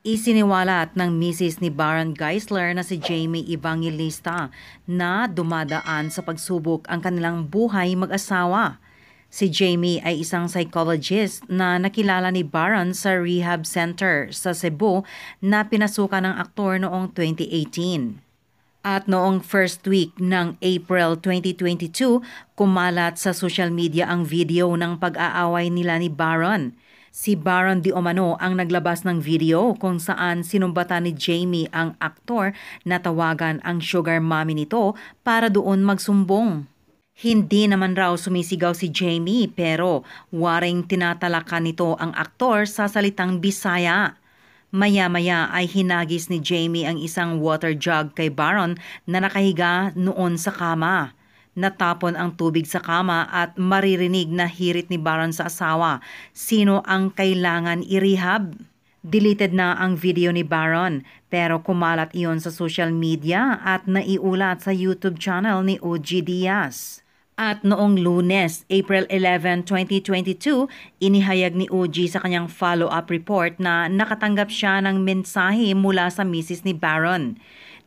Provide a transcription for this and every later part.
Isiniwalat ng misis ni Baron Geisler na si Jamie Evangelista na dumadaan sa pagsubok ang kanilang buhay mag-asawa. Si Jamie ay isang psychologist na nakilala ni Baron sa rehab center sa Cebu na pinasukan ng aktor noong 2018. At noong first week ng April 2022, kumalat sa social media ang video ng pag-aaway nila ni Baron. Si Baron Di Omano ang naglabas ng video kung saan sinumbata ni Jamie ang aktor na tawagan ang sugar mommy nito para doon magsumbong. Hindi naman raw sumisigaw si Jamie pero waring tinatalakan nito ang aktor sa salitang Bisaya. Maya-maya ay hinagis ni Jamie ang isang water jug kay Baron na nakahiga noon sa kama. Natapon ang tubig sa kama at maririnig na hirit ni Baron sa asawa. Sino ang kailangan i-rehab? Deleted na ang video ni Baron pero kumalat iyon sa social media at naiulat sa YouTube channel ni OG Diaz. At noong lunes, April 11, 2022, inihayag ni OG sa kanyang follow-up report na nakatanggap siya ng mensahe mula sa misis ni Baron.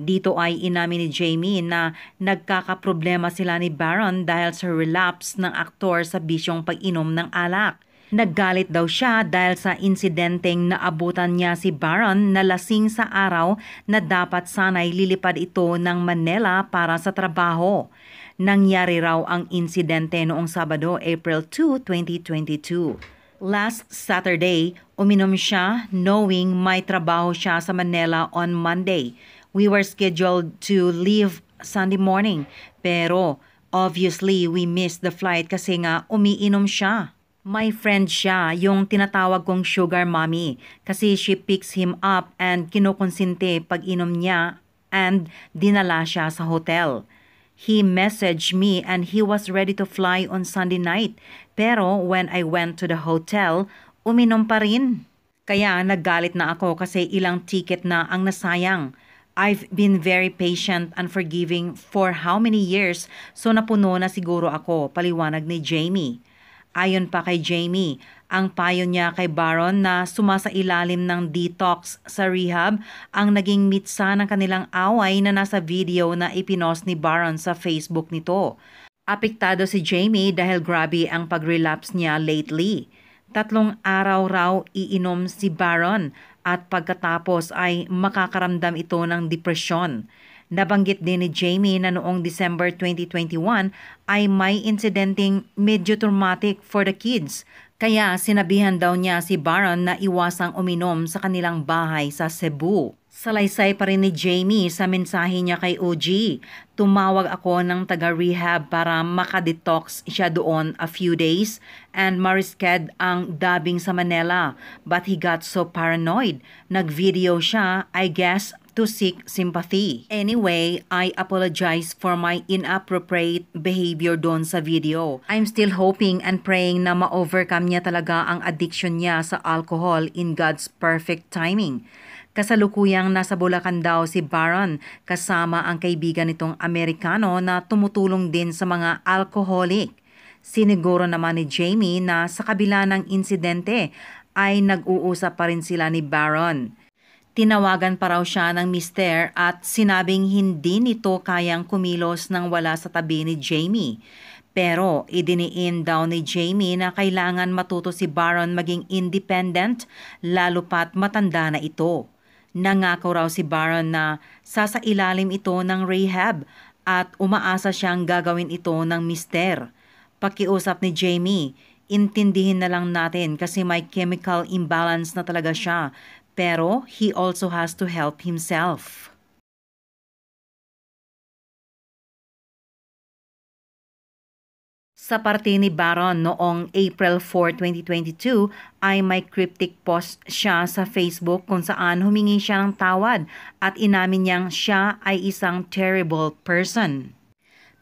Dito ay inamin ni Jamie na nagkakaproblema sila ni Baron dahil sa relapse ng aktor sa bisyong pag-inom ng alak. Naggalit daw siya dahil sa insidenteng naabutan niya si Baron na lasing sa araw na dapat sanay lilipad ito ng Manila para sa trabaho. Nangyari raw ang insidente noong Sabado, April 2, 2022. Last Saturday, uminom siya knowing may trabaho siya sa Manila on Monday we were scheduled to leave Sunday morning. Pero obviously we missed the flight kasi nga umiinom siya. My friend siya, yung tinatawag kong sugar mommy kasi she picks him up and kinukonsinte pag inom niya and dinala siya sa hotel. He messaged me and he was ready to fly on Sunday night. Pero when I went to the hotel, uminom pa rin. Kaya naggalit na ako kasi ilang ticket na ang nasayang. I've been very patient and forgiving for how many years so napuno na siguro ako, paliwanag ni Jamie. Ayon pa kay Jamie, ang payo niya kay Baron na sumasa ilalim ng detox sa rehab ang naging mitsa ng kanilang away na nasa video na ipinos ni Baron sa Facebook nito. Apektado si Jamie dahil grabe ang pag-relapse niya lately. Tatlong araw raw iinom si Baron at pagkatapos ay makakaramdam ito ng depresyon. Nabanggit din ni Jamie na noong December 2021 ay may incidenting medyo traumatic for the kids kaya sinabihan daw niya si Baron na iwasang uminom sa kanilang bahay sa Cebu. Salaysay pa rin ni Jamie sa mensahe niya kay OG. Tumawag ako ng taga-rehab para makadetox siya doon a few days and marisked ang dubbing sa Manila. But he got so paranoid. Nag-video siya, I guess, to seek sympathy. Anyway, I apologize for my inappropriate behavior doon sa video. I'm still hoping and praying na ma-overcome niya talaga ang addiction niya sa alcohol in God's perfect timing. Kasalukuyang nasa Bulacan daw si Baron kasama ang kaibigan nitong Amerikano na tumutulong din sa mga alcoholic. Siniguro naman ni Jamie na sa kabila ng insidente ay nag-uusap pa rin sila ni Baron. Tinawagan pa raw siya ng mister at sinabing hindi nito kayang kumilos nang wala sa tabi ni Jamie. Pero idiniin daw ni Jamie na kailangan matuto si Baron maging independent lalo pat matanda na ito. Nangako raw si Baron na sasailalim ito ng rehab at umaasa siyang gagawin ito ng mister. Pakiusap ni Jamie, intindihin na lang natin kasi may chemical imbalance na talaga siya pero he also has to help himself. Sa parte ni Baron noong April 4, 2022 ay may cryptic post siya sa Facebook kung saan humingi siya ng tawad at inamin niyang siya ay isang terrible person.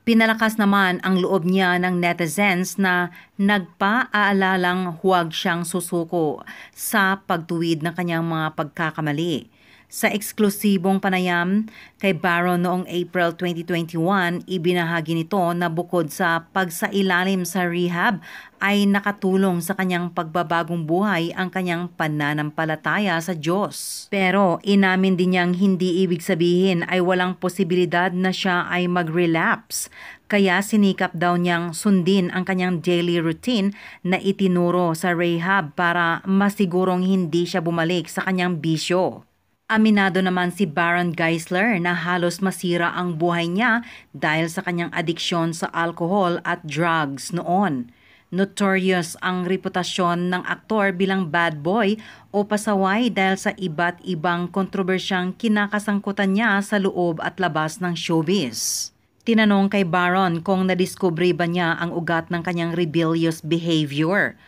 Pinalakas naman ang loob niya ng netizens na nagpaaalalang huwag siyang susuko sa pagtuwid ng kanyang mga pagkakamali. Sa eksklusibong panayam kay Baron noong April 2021, ibinahagi nito na bukod sa pagsailalim sa rehab ay nakatulong sa kanyang pagbabagong buhay ang kanyang pananampalataya sa Diyos. Pero inamin din niyang hindi ibig sabihin ay walang posibilidad na siya ay mag-relapse kaya sinikap daw niyang sundin ang kanyang daily routine na itinuro sa rehab para masigurong hindi siya bumalik sa kanyang bisyo. Aminado naman si Baron Geisler na halos masira ang buhay niya dahil sa kanyang adiksyon sa alcohol at drugs noon. Notorious ang reputasyon ng aktor bilang bad boy o pasaway dahil sa iba't ibang kontrobersyang kinakasangkutan niya sa loob at labas ng showbiz. Tinanong kay Baron kung nadiskubre ba niya ang ugat ng kanyang rebellious behavior –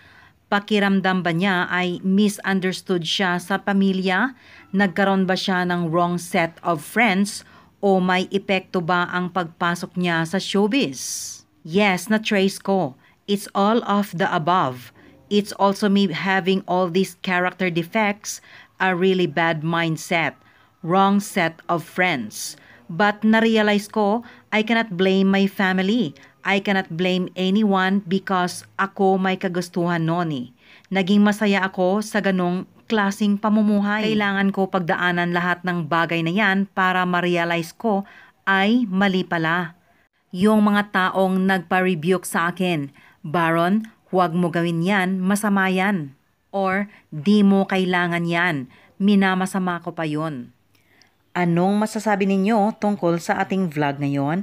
Pakiramdam ba niya ay misunderstood siya sa pamilya? Nagkaroon ba siya ng wrong set of friends? O may epekto ba ang pagpasok niya sa showbiz? Yes, na-trace ko. It's all of the above. It's also me having all these character defects, a really bad mindset, wrong set of friends. But na-realize ko, I cannot blame my family I cannot blame anyone because ako may kagustuhan noni. Eh. Naging masaya ako sa ganong klasing pamumuhay. Kailangan ko pagdaanan lahat ng bagay na yan para ma-realize ko ay mali pala. Yung mga taong nagpa-rebuke sa akin, Baron, huwag mo gawin yan, masama yan. Or, di mo kailangan yan, minamasama ko pa yon. Anong masasabi ninyo tungkol sa ating vlog ngayon?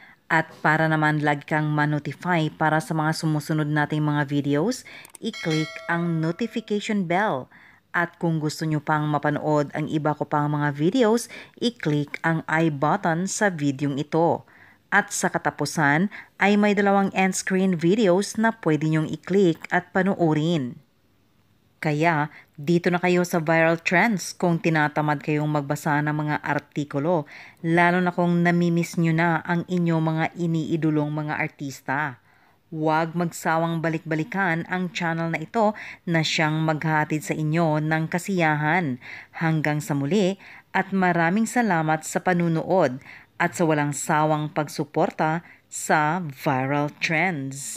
At para naman lagi kang manotify para sa mga sumusunod nating mga videos, i-click ang notification bell. At kung gusto nyo pang mapanood ang iba ko pang mga videos, i-click ang i button sa videong ito. At sa katapusan ay may dalawang end screen videos na pwede nyong i-click at panoorin. Kaya dito na kayo sa viral trends kung tinatamad kayong magbasa ng mga artikulo, lalo na kung namimiss nyo na ang inyong mga iniidolong mga artista. Huwag magsawang balik-balikan ang channel na ito na siyang maghatid sa inyo ng kasiyahan. Hanggang sa muli at maraming salamat sa panunood at sa walang sawang pagsuporta sa Viral Trends.